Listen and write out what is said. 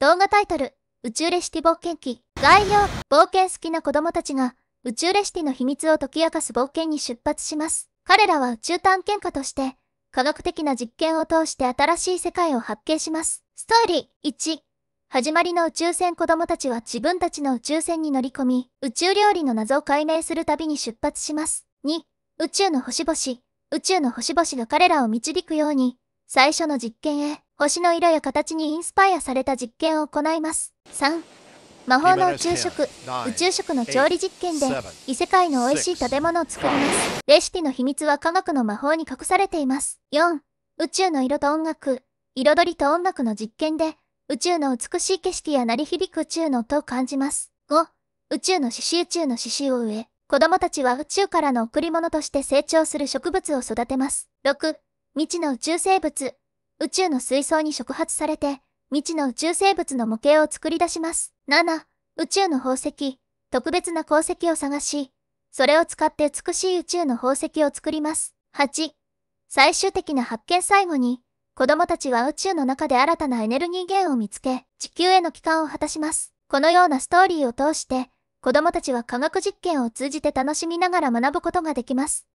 動画タイトル、宇宙レシピ冒険記。概要、冒険好きな子供たちが、宇宙レシピの秘密を解き明かす冒険に出発します。彼らは宇宙探検家として、科学的な実験を通して新しい世界を発見します。ストーリー1、始まりの宇宙船子供たちは自分たちの宇宙船に乗り込み、宇宙料理の謎を解明する旅に出発します。2、宇宙の星々、宇宙の星々が彼らを導くように、最初の実験へ。星の色や形にインスパイアされた実験を行います。3、魔法の宇宙食、宇宙食の調理実験で異世界の美味しい食べ物を作ります。レシピの秘密は科学の魔法に隠されています。4、宇宙の色と音楽、彩りと音楽の実験で宇宙の美しい景色や鳴り響く宇宙の音を感じます。5、宇宙の刺し宇宙の獅子を植え、子供たちは宇宙からの贈り物として成長する植物を育てます。6、未知の宇宙生物、宇宙の水槽に触発されて、未知の宇宙生物の模型を作り出します。7、宇宙の宝石、特別な鉱石を探し、それを使って美しい宇宙の宝石を作ります。8、最終的な発見最後に、子供たちは宇宙の中で新たなエネルギー源を見つけ、地球への帰還を果たします。このようなストーリーを通して、子供たちは科学実験を通じて楽しみながら学ぶことができます。